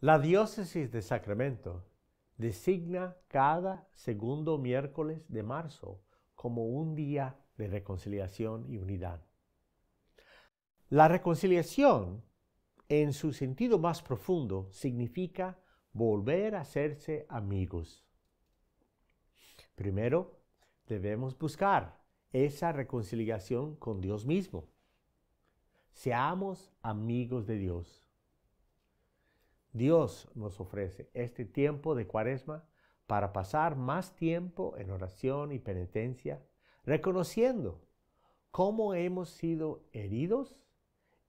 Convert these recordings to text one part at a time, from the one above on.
La diócesis de Sacramento designa cada segundo miércoles de marzo como un día de reconciliación y unidad. La reconciliación, en su sentido más profundo, significa volver a hacerse amigos. Primero, debemos buscar esa reconciliación con Dios mismo. Seamos amigos de Dios. Dios nos ofrece este tiempo de cuaresma para pasar más tiempo en oración y penitencia, reconociendo cómo hemos sido heridos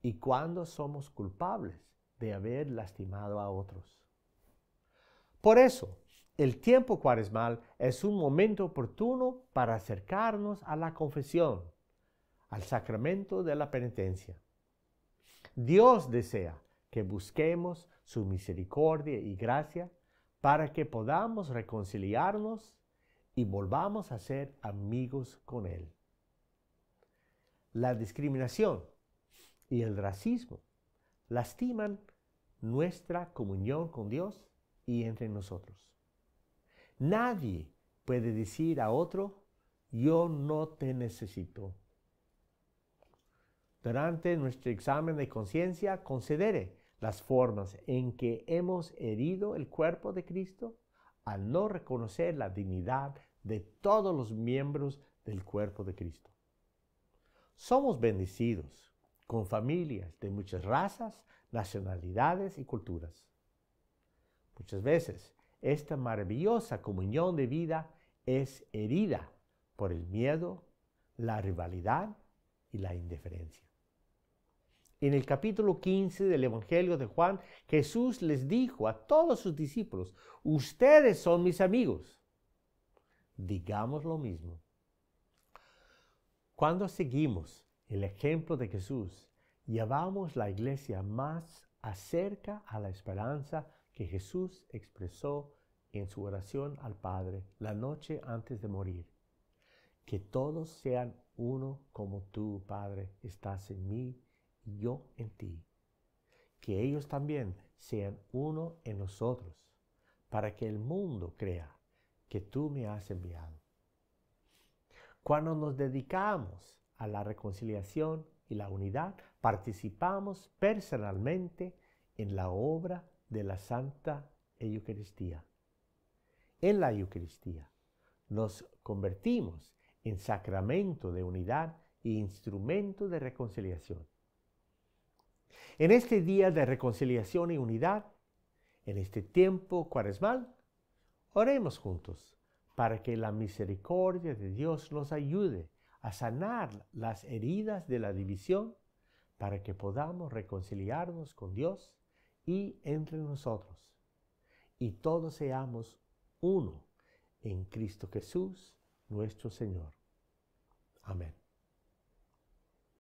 y cuándo somos culpables de haber lastimado a otros. Por eso, el tiempo cuaresmal es un momento oportuno para acercarnos a la confesión, al sacramento de la penitencia. Dios desea busquemos su misericordia y gracia para que podamos reconciliarnos y volvamos a ser amigos con Él. La discriminación y el racismo lastiman nuestra comunión con Dios y entre nosotros. Nadie puede decir a otro, yo no te necesito. Durante nuestro examen de conciencia, considere las formas en que hemos herido el cuerpo de Cristo al no reconocer la dignidad de todos los miembros del cuerpo de Cristo. Somos bendecidos con familias de muchas razas, nacionalidades y culturas. Muchas veces esta maravillosa comunión de vida es herida por el miedo, la rivalidad y la indiferencia. En el capítulo 15 del Evangelio de Juan, Jesús les dijo a todos sus discípulos, ustedes son mis amigos. Digamos lo mismo. Cuando seguimos el ejemplo de Jesús, llevamos la iglesia más acerca a la esperanza que Jesús expresó en su oración al Padre la noche antes de morir. Que todos sean uno como tú, Padre, estás en mí yo en ti, que ellos también sean uno en nosotros, para que el mundo crea que tú me has enviado. Cuando nos dedicamos a la reconciliación y la unidad, participamos personalmente en la obra de la Santa Eucaristía. En la Eucaristía nos convertimos en sacramento de unidad e instrumento de reconciliación. En este día de reconciliación y unidad, en este tiempo cuaresmal, oremos juntos para que la misericordia de Dios nos ayude a sanar las heridas de la división para que podamos reconciliarnos con Dios y entre nosotros, y todos seamos uno en Cristo Jesús, nuestro Señor. Amén.